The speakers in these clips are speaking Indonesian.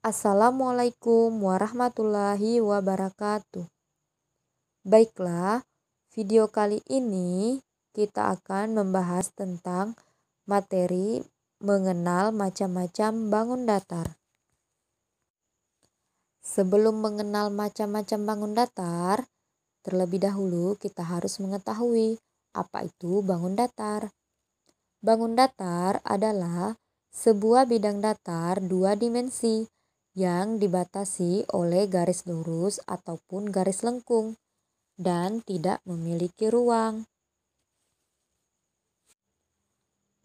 Assalamualaikum warahmatullahi wabarakatuh. Baiklah, video kali ini kita akan membahas tentang materi mengenal macam-macam bangun datar. Sebelum mengenal macam-macam bangun datar, terlebih dahulu kita harus mengetahui apa itu bangun datar. Bangun datar adalah sebuah bidang datar dua dimensi yang dibatasi oleh garis lurus ataupun garis lengkung dan tidak memiliki ruang.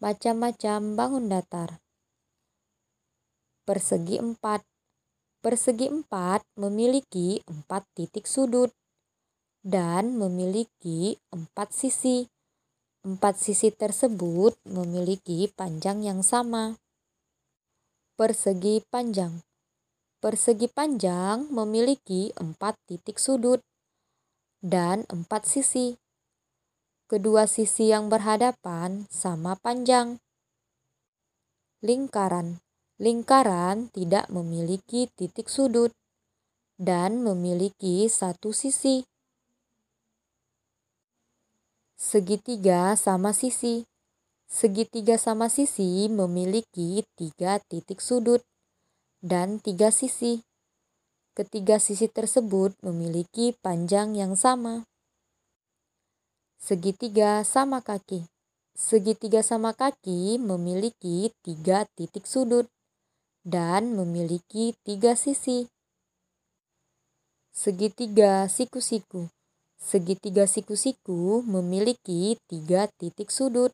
Macam-macam bangun datar. Persegi 4 Persegi 4 memiliki 4 titik sudut dan memiliki 4 sisi. Empat sisi tersebut memiliki panjang yang sama. Persegi panjang Persegi panjang memiliki empat titik sudut dan empat sisi. Kedua sisi yang berhadapan sama panjang. Lingkaran Lingkaran tidak memiliki titik sudut dan memiliki satu sisi. Segitiga sama sisi. Segitiga sama sisi memiliki tiga titik sudut dan tiga sisi. Ketiga sisi tersebut memiliki panjang yang sama. Segitiga sama kaki. Segitiga sama kaki memiliki tiga titik sudut dan memiliki tiga sisi. Segitiga siku-siku. Segitiga siku-siku memiliki tiga titik sudut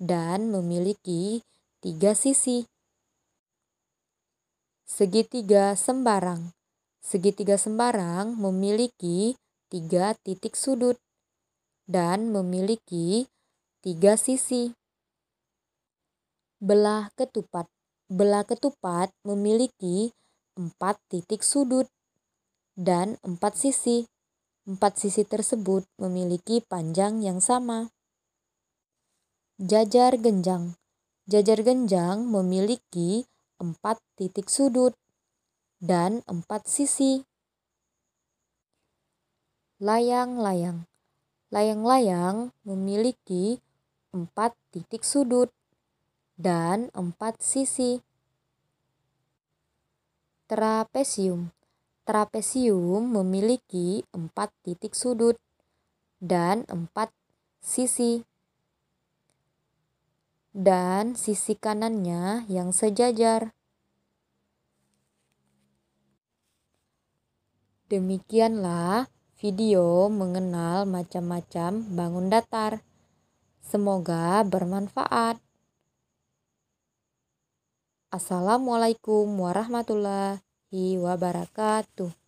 dan memiliki tiga sisi. Segitiga sembarang. Segitiga sembarang memiliki tiga titik sudut dan memiliki tiga sisi. Belah ketupat. Belah ketupat memiliki empat titik sudut dan empat sisi. Empat sisi tersebut memiliki panjang yang sama. Jajar genjang. Jajar genjang memiliki empat titik sudut, dan empat sisi. Layang-layang Layang-layang memiliki empat titik sudut dan empat sisi. Trapesium Trapesium memiliki empat titik sudut dan empat sisi dan sisi kanannya yang sejajar. Demikianlah video mengenal macam-macam bangun datar. Semoga bermanfaat. Assalamualaikum warahmatullahi wabarakatuh.